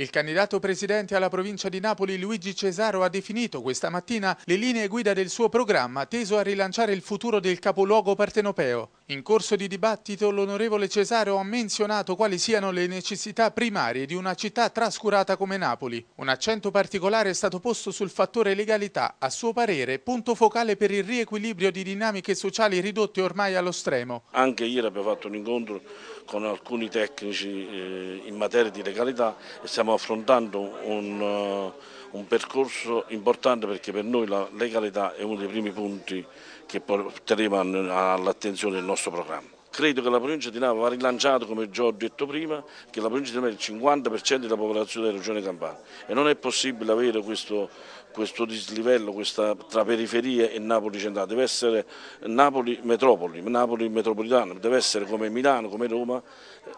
Il candidato presidente alla provincia di Napoli Luigi Cesaro ha definito questa mattina le linee guida del suo programma teso a rilanciare il futuro del capoluogo partenopeo. In corso di dibattito l'onorevole Cesareo ha menzionato quali siano le necessità primarie di una città trascurata come Napoli. Un accento particolare è stato posto sul fattore legalità, a suo parere punto focale per il riequilibrio di dinamiche sociali ridotte ormai allo stremo. Anche ieri abbiamo fatto un incontro con alcuni tecnici eh, in materia di legalità e stiamo affrontando un eh, un percorso importante perché per noi la legalità è uno dei primi punti che porteremo all'attenzione del nostro programma. Credo che la provincia di Napoli va rilanciata, come già ho detto prima, che la provincia di Napoli è il 50% della popolazione della regione Campania e non è possibile avere questo, questo dislivello questa, tra periferie e Napoli centrale, deve essere Napoli metropoli, Napoli metropolitana, deve essere come Milano, come Roma,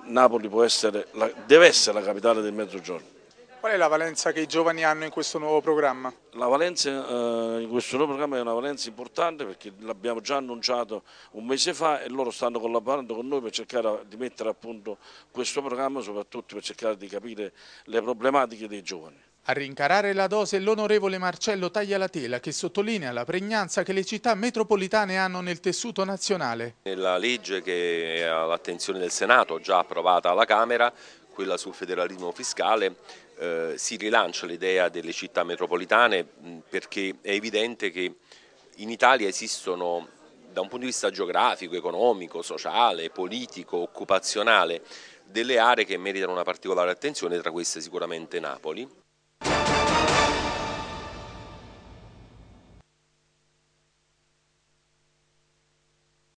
Napoli essere la, deve essere la capitale del Mezzogiorno. Qual è la valenza che i giovani hanno in questo nuovo programma? La valenza eh, in questo nuovo programma è una valenza importante perché l'abbiamo già annunciato un mese fa e loro stanno collaborando con noi per cercare di mettere a punto questo programma, soprattutto per cercare di capire le problematiche dei giovani. A rincarare la dose l'onorevole Marcello Taglialatela che sottolinea la pregnanza che le città metropolitane hanno nel tessuto nazionale. La legge che è all'attenzione del Senato, già approvata alla Camera, quella sul federalismo fiscale, eh, si rilancia l'idea delle città metropolitane mh, perché è evidente che in Italia esistono da un punto di vista geografico, economico, sociale, politico, occupazionale, delle aree che meritano una particolare attenzione, tra queste sicuramente Napoli.